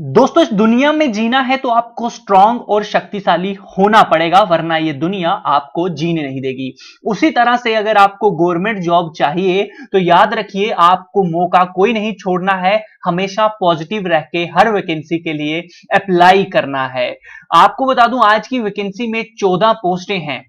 दोस्तों इस दुनिया में जीना है तो आपको स्ट्रांग और शक्तिशाली होना पड़ेगा वरना ये दुनिया आपको जीने नहीं देगी उसी तरह से अगर आपको गवर्नमेंट जॉब चाहिए तो याद रखिए आपको मौका कोई नहीं छोड़ना है हमेशा पॉजिटिव रह के हर वैकेंसी के लिए अप्लाई करना है आपको बता दूं आज की वैकेंसी में चौदह पोस्टें हैं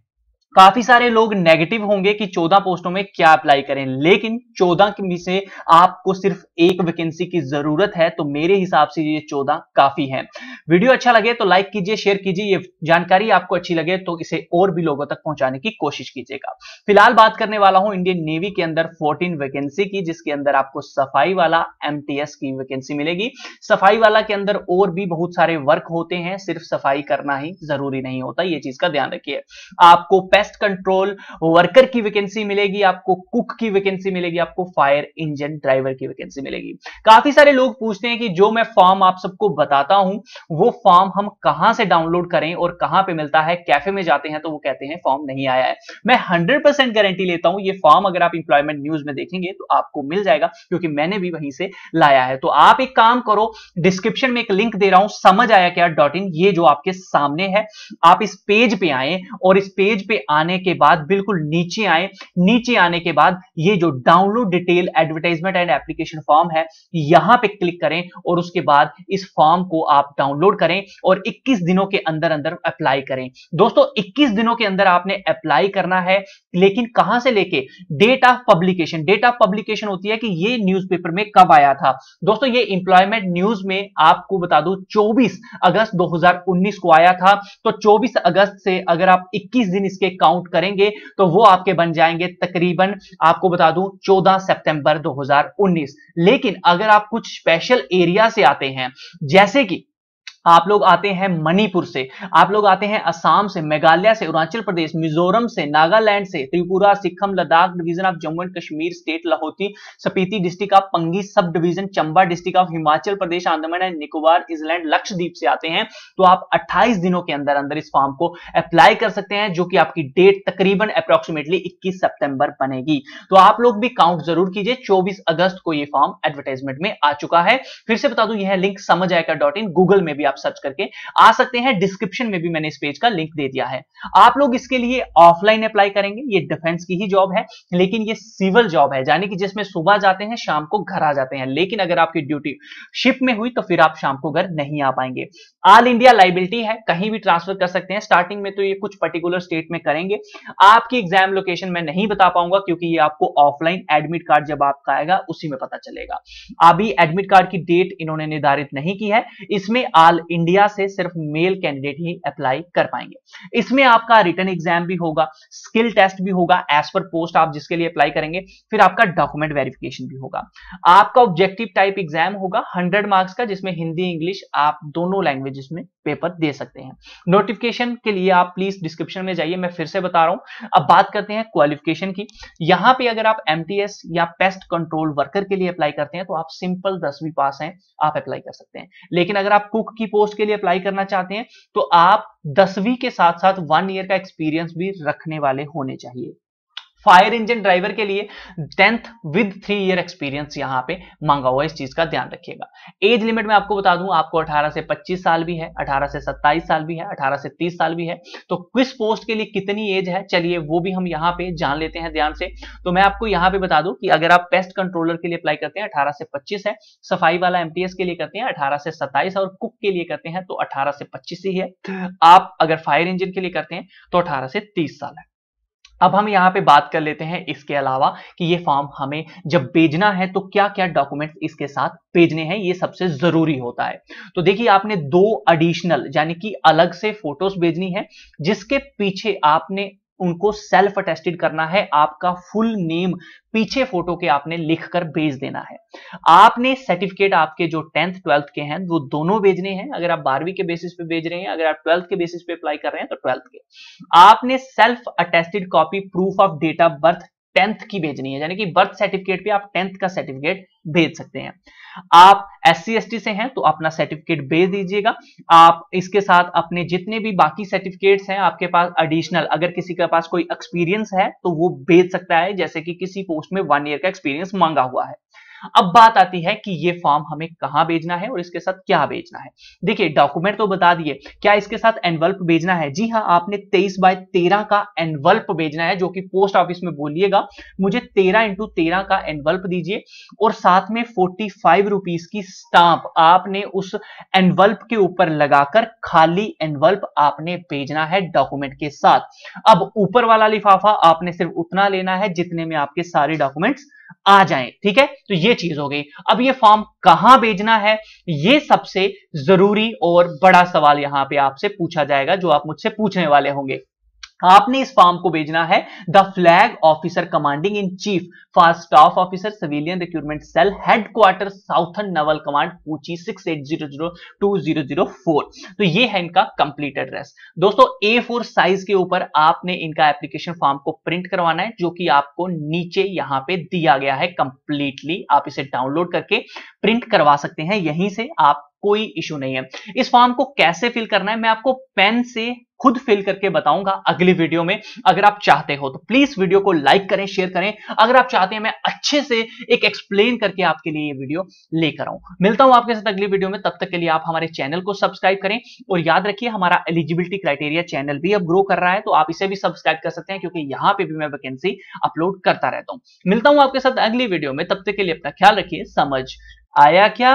काफी सारे लोग नेगेटिव होंगे कि 14 पोस्टों में क्या अप्लाई करें लेकिन 14 में से आपको सिर्फ एक वैकेंसी की जरूरत है तो मेरे हिसाब से ये 14 काफी है वीडियो अच्छा लगे तो लाइक कीजिए शेयर कीजिए ये जानकारी आपको अच्छी लगे तो इसे और भी लोगों तक पहुंचाने की कोशिश कीजिएगा फिलहाल बात करने वाला हूं इंडियन नेवी के अंदर फोर्टीन वैकेंसी की जिसके अंदर आपको सफाई वाला एम की वैकेंसी मिलेगी सफाई वाला के अंदर और भी बहुत सारे वर्क होते हैं सिर्फ सफाई करना ही जरूरी नहीं होता ये चीज का ध्यान रखिए आपको पेस्ट कंट्रोल वर्कर की वैकेंसी मिलेगी आपको कुक की वैकेंसी मिलेगी आपको फायर इंजन ड्राइवर की वैकेंसी मिलेगी काफी सारे लोग पूछते हैं कि जो मैं फॉर्म आप सबको बताता हूं वो फॉर्म हम कहां से डाउनलोड करें और कहां पे मिलता है कैफे में जाते हैं तो वो कहते हैं फॉर्म नहीं आया है मैं हंड्रेड गारंटी लेता हूं ये फॉर्म अगर आप इंप्लॉयमेंट न्यूज में देखेंगे तो आपको मिल जाएगा क्योंकि मैंने भी वहीं से लाया है तो आप एक काम करो डिस्क्रिप्शन में एक लिंक दे रहा हूं समझ आया क्या डॉट इन ये जो आपके सामने है आप इस पेज पे आए और इस पेज पे आने के बाद बिल्कुल नीचे आए नीचे आने के बाद ये जो download detail advertisement and application form है यहां पे क्लिक करें और उसके बाद इस फॉर्म को आप डाउनलोड करें और 21 दिनों के अंदर अंदर अप्लाई करें दोस्तों 21 दिनों के अंदर आपने अप्लाई करना है लेकिन कहां से लेके date of publication date of publication होती है कि ये न्यूज में कब आया था दोस्तों ये इंप्लॉयमेंट न्यूज में आपको बता दूं चौबीस अगस्त दो को आया था तो चौबीस अगस्त से अगर आप इक्कीस दिन इसके काउंट करेंगे तो वो आपके बन जाएंगे तकरीबन आपको बता दूं 14 सितंबर 2019 लेकिन अगर आप कुछ स्पेशल एरिया से आते हैं जैसे कि आप लोग आते हैं मणिपुर से आप लोग आते हैं असम से मेघालय से अरुणाचल प्रदेश मिजोरम से नागालैंड से Tripura Sikkim Ladakh division of Jammu and Kashmir state Lahaul Spiti district of Pangi sub division Chamba district of Himachal Pradesh Andaman and Nicobar island Lakshadweep से आते हैं तो आप अट्ठाईस दिनों के अंदर अंदर इस फॉर्म को अप्लाई कर सकते हैं जो कि आपकी डेट तकरीबन अप्रोक्सीमेटली इक्कीस सेप्टेंबर बनेगी तो आप लोग भी काउंट जरूर कीजिए चौबीस अगस्त को ये फॉर्म एडवर्टाइजमेंट में आ चुका है फिर से बता दू यह लिंक समझ आएगा डॉट इन गूगल में भी आप सर्च करके आ सकते हैं डिस्क्रिप्शन में भी मैंने इस पेज का लिंक दे दिया है आप लोग इसके लिए ऑफलाइन अप्लाई करेंगे ये डिफेंस की ही जॉब है लेकिन ये सिविल जॉब है यानी कि जिसमें सुबह जाते हैं शाम को घर आ जाते हैं लेकिन अगर आपकी ड्यूटी शिप में हुई तो फिर आप शाम को घर नहीं आ पाएंगे ऑल इंडिया लाइबिलिटी है कहीं भी ट्रांसफर कर सकते हैं स्टार्टिंग में तो ये कुछ पर्टिकुलर स्टेट में करेंगे आपकी एग्जाम लोकेशन मैं नहीं बता पाऊंगा क्योंकि ये आपको ऑफलाइन एडमिट कार्ड जब आपका आएगा उसी में पता चलेगा अभी एडमिट कार्ड की डेट इन्होंने निर्धारित नहीं की है इसमें ऑल इंडिया से सिर्फ मेल कैंडिडेट ही अप्लाई कर पाएंगे इसमें आपका रिटर्न एग्जाम भी होगा स्किल टेस्ट भी होगा एज पर पोस्ट आप जिसके लिए अप्लाई करेंगे फिर आपका डॉक्यूमेंट वेरिफिकेशन भी होगा आपका ऑब्जेक्टिव टाइप एग्जाम होगा हंड्रेड मार्क्स का जिसमें हिंदी इंग्लिश आप दोनों लैंग्वेजेस में पेपर दे सकते हैं नोटिफिकेशन के लिए आप प्लीज डिस्क्रिप्शन में जाइए मैं फिर से बता रहा हूं अब बात करते हैं क्वालिफिकेशन की यहां पे अगर आप एम या पेस्ट कंट्रोल वर्कर के लिए अप्लाई करते हैं तो आप सिंपल दसवीं पास हैं आप अप्लाई कर सकते हैं लेकिन अगर आप कुक की पोस्ट के लिए अप्लाई करना चाहते हैं तो आप दसवीं के साथ साथ वन ईयर का एक्सपीरियंस भी रखने वाले होने चाहिए फायर इंजन ड्राइवर के लिए tenth with three year experience यहां पे मांगा हुआ इस चीज का ध्यान रखिएगा एज लिमिट में आपको बता दूं आपको 18 से 25 साल भी है 18 से 27 साल भी है 18 से 30 साल भी है तो क्विज पोस्ट के लिए कितनी एज है चलिए वो भी हम यहां पे जान लेते हैं ध्यान से तो मैं आपको यहां पर बता दू कि अगर आप पेस्ट कंट्रोलर के लिए अप्लाई करते हैं अठारह से पच्चीस है सफाई वाला एमटीएस के लिए करते हैं अठारह से सत्ताईस और कुक के लिए करते हैं तो अठारह से पच्चीस ही है आप अगर फायर इंजन के लिए करते हैं तो अठारह से तीस साल है अब हम यहाँ पे बात कर लेते हैं इसके अलावा कि ये फॉर्म हमें जब भेजना है तो क्या क्या डॉक्यूमेंट्स इसके साथ भेजने हैं ये सबसे जरूरी होता है तो देखिए आपने दो एडिशनल यानी कि अलग से फोटोज भेजनी है जिसके पीछे आपने उनको सेल्फ अटेस्टेड करना है आपका फुल नेम पीछे फोटो के आपने लिखकर भेज देना है आपने सर्टिफिकेट आपके जो टेंथ ट्वेल्थ के हैं वो दोनों भेजने हैं अगर आप बारहवीं के बेसिस पे भेज रहे हैं अगर आप ट्वेल्थ के बेसिस पे अप्लाई कर रहे हैं तो ट्वेल्थ के आपने self attested copy proof of date of birth tenth की भेजनी है यानी कि बर्थ सर्टिफिकेट पे आप टेंथ का सर्टिफिकेट भेज सकते हैं आप एस सी से हैं तो अपना सर्टिफिकेट भेज दीजिएगा आप इसके साथ अपने जितने भी बाकी सर्टिफिकेट्स हैं आपके पास एडिशनल अगर किसी के पास कोई एक्सपीरियंस है तो वो भेज सकता है जैसे कि किसी पोस्ट में वन ईयर का एक्सपीरियंस मांगा हुआ है अब बात आती है कि ये फॉर्म हमें कहां भेजना है और इसके साथ क्या भेजना है देखिए डॉक्यूमेंट तो बता दिए क्या इसके साथ एनवल्प भेजना है जी हाँ आपने तेईस बाय तेरह का एनवल्प भेजना है जो कि पोस्ट ऑफिस में बोलिएगा मुझे तेरह इंटू तेरह का एनवल्प दीजिए और साथ में फोर्टी फाइव की स्टाम्प आपने उस एनवल्प के ऊपर लगाकर खाली एनवल्प आपने भेजना है डॉक्यूमेंट के साथ अब ऊपर वाला लिफाफा आपने सिर्फ उतना लेना है जितने में आपके सारे डॉक्यूमेंट्स आ जाए ठीक है तो ये चीज हो गई अब ये फॉर्म कहां भेजना है ये सबसे जरूरी और बड़ा सवाल यहां पे आपसे पूछा जाएगा जो आप मुझसे पूछने वाले होंगे आपने इस फॉर्म को भेजना है the flag officer commanding in chief for staff officer civilian recruitment cell headquarter southern naval command Kochi six eight zero zero two zero zero four तो ये है इनका कंप्लीट एड्रेस दोस्तों ए फोर साइज के ऊपर आपने इनका एप्लीकेशन फॉर्म को प्रिंट करवाना है जो कि आपको नीचे यहां पे दिया गया है कंप्लीटली आप इसे डाउनलोड करके प्रिंट करवा सकते हैं यहीं से आप कोई इशू नहीं है इस फॉर्म को कैसे फिल करना है मैं आपको पेन से खुद फिल करके बताऊंगा अगली वीडियो में अगर आप चाहते हो तो प्लीज वीडियो को लाइक करें शेयर करें अगर आप चाहते हैं मैं अच्छे से एक एक्सप्लेन करके आपके लिए ये वीडियो लेकर आऊं मिलता हूं आपके साथ अगली वीडियो में तब तक के लिए आप हमारे चैनल को सब्सक्राइब करें और याद रखिए हमारा एलिजिबिलिटी क्राइटेरिया चैनल भी अब ग्रो कर रहा है तो आप इसे भी सब्सक्राइब कर सकते हैं क्योंकि यहां पर भी मैं वैकेंसी अपलोड करता रहता हूं मिलता हूं आपके साथ अगली वीडियो में तब तक के लिए अपना ख्याल रखिए समझ आया क्या